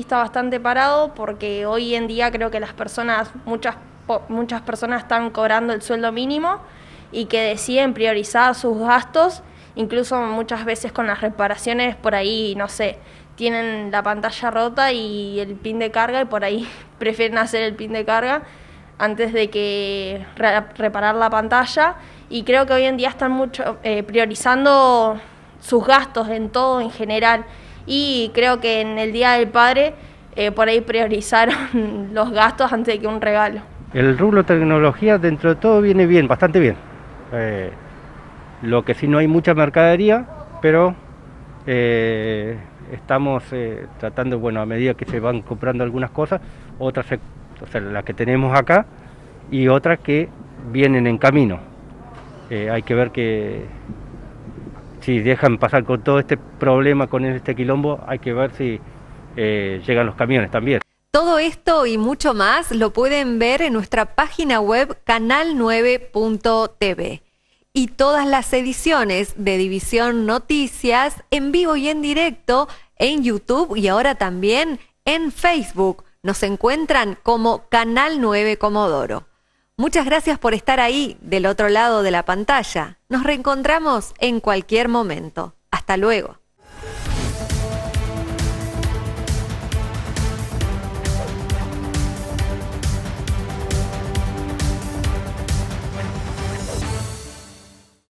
Está bastante parado porque hoy en día creo que las personas, muchas, muchas personas están cobrando el sueldo mínimo y que deciden priorizar sus gastos, incluso muchas veces con las reparaciones por ahí, no sé, tienen la pantalla rota y el pin de carga y por ahí prefieren hacer el pin de carga antes de que reparar la pantalla y creo que hoy en día están mucho eh, priorizando sus gastos en todo en general y creo que en el Día del Padre eh, por ahí priorizaron los gastos antes de que un regalo. El rublo tecnología dentro de todo viene bien, bastante bien. Eh, lo que sí no hay mucha mercadería, pero eh, estamos tratando, bueno, a medida que se van comprando algunas cosas, otras, o sea, las que tenemos acá y otras que vienen en camino. hay que ver que si dejan pasar con todo este problema, con este quilombo, hay que ver si eh, llegan los camiones también. Todo esto y mucho más lo pueden ver en nuestra página web canal9.tv y todas las ediciones de División Noticias en vivo y en directo en YouTube y ahora también en Facebook. Nos encuentran como Canal 9 Comodoro. Muchas gracias por estar ahí del otro lado de la pantalla. Nos reencontramos en cualquier momento. Hasta luego.